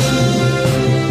うん。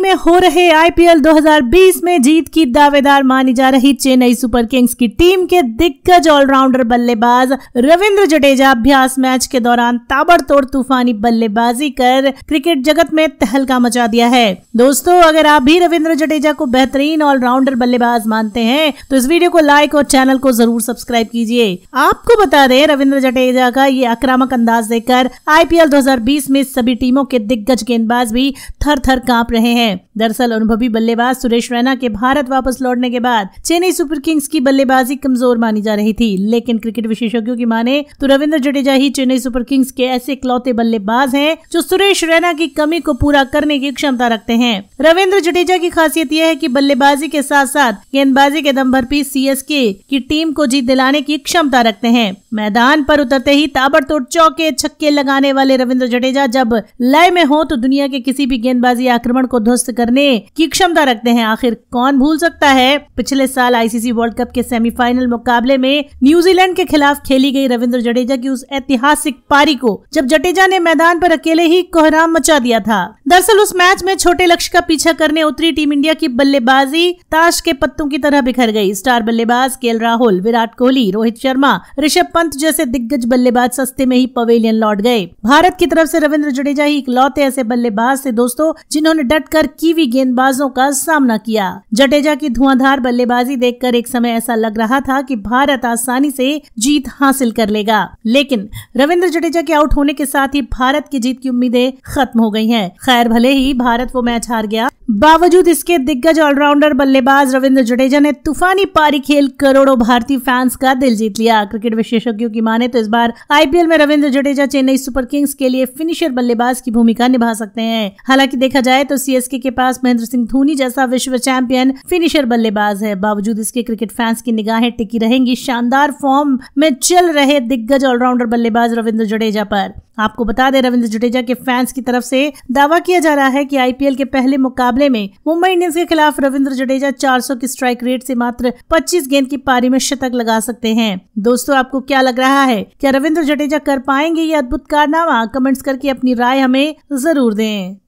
में हो रहे आईपीएल 2020 में जीत की दावेदार मानी जा रही चेन्नई सुपर किंग्स की टीम के दिग्गज ऑलराउंडर बल्लेबाज रविंद्र जडेजा अभ्यास मैच के दौरान ताबड़तोड़ तूफानी बल्लेबाजी कर क्रिकेट जगत में तहलका मचा दिया है दोस्तों अगर आप भी रविंद्र जडेजा को बेहतरीन ऑलराउंडर बल्लेबाज मानते हैं तो इस वीडियो को लाइक और चैनल को जरूर सब्सक्राइब कीजिए आपको बता दें रविंद्र जडेजा का ये आक्रामक अंदाज देकर आईपीएल 2020 में सभी टीमों के दिग्गज गेंदबाज भी थर थर कांप रहे हैं हैं दरअसल अनुभवी बल्लेबाज सुरेश रैना के भारत वापस लौटने के बाद चेन्नई सुपर किंग्स की बल्लेबाजी कमजोर मानी जा रही थी लेकिन क्रिकेट विशेषज्ञों की माने तो रविंद्र जडेजा ही चेन्नई सुपर किंग्स के ऐसे इकलौते बल्लेबाज हैं जो सुरेश रैना की कमी को पूरा करने की क्षमता रखते हैं रविंद्र जडेजा की खासियत यह है की बल्लेबाजी के साथ साथ गेंदबाजी के दम भर भी सी की टीम को जीत दिलाने की क्षमता रखते हैं मैदान पर उतरते ही ताबड़तोड़ चौके छक्के लगाने वाले रविंद्र जडेजा जब लय में हो तो दुनिया के किसी भी गेंदबाजी आक्रमण को ध्वस्त करने की क्षमता रखते हैं आखिर कौन भूल सकता है पिछले साल आईसीसी वर्ल्ड कप के सेमीफाइनल मुकाबले में न्यूजीलैंड के खिलाफ खेली गई रविंद्र जडेजा की उस ऐतिहासिक पारी को जब जडेजा ने मैदान पर अकेले ही कोहराम मचा दिया था दरअसल उस मैच में छोटे लक्ष्य का पीछा करने उतरी टीम इंडिया की बल्लेबाजी ताश के पत्तों की तरह बिखर गई स्टार बल्लेबाज के राहुल विराट कोहली रोहित शर्मा ऋषभ पंत जैसे दिग्गज बल्लेबाज सस्ते में ही पवेलियन लौट गए भारत की तरफ से रविंद्र जडेजा ही इकलौते ऐसे बल्लेबाज थे दोस्तों जिन्होंने डट कर कर कीवी गेंदबाजों का सामना किया जडेजा की धुआंधार बल्लेबाजी देखकर एक समय ऐसा लग रहा था कि भारत आसानी से जीत हासिल कर लेगा लेकिन रविंद्र जडेजा के आउट होने के साथ ही भारत की जीत की उम्मीदें खत्म हो गई हैं। खैर भले ही भारत वो मैच हार गया बावजूद इसके दिग्गज ऑलराउंडर बल्लेबाज रविंद्र जडेजा ने तूफानी पारी खेल करोड़ों भारतीय फैंस का दिल जीत लिया क्रिकेट विशेषज्ञों की माने तो इस बार आईपीएल में रविंद्र जडेजा चेन्नई सुपर किंग्स के लिए फिनिशर बल्लेबाज की भूमिका निभा सकते हैं हालांकि देखा जाए तो सी सीएसके के पास महेंद्र सिंह धोनी जैसा विश्व चैंपियन फिनिशर बल्लेबाज है बावजूद इसके क्रिकेट फैंस की निगाहें टिकी रहेंगी शानदार फॉर्म में चल रहे दिग्गज ऑलराउंडर बल्लेबाज रविंद्र जडेजा पर आपको बता दें रविंद्र जडेजा के फैंस की तरफ से दावा किया जा रहा है कि आईपीएल के पहले मुकाबले में मुंबई इंडियंस के खिलाफ रविंद्र जडेजा 400 की स्ट्राइक रेट से मात्र 25 गेंद की पारी में शतक लगा सकते हैं दोस्तों आपको क्या लग रहा है क्या रविंद्र जडेजा कर पाएंगे ये अद्भुत कारनामा कमेंट्स करके अपनी राय हमें जरूर दें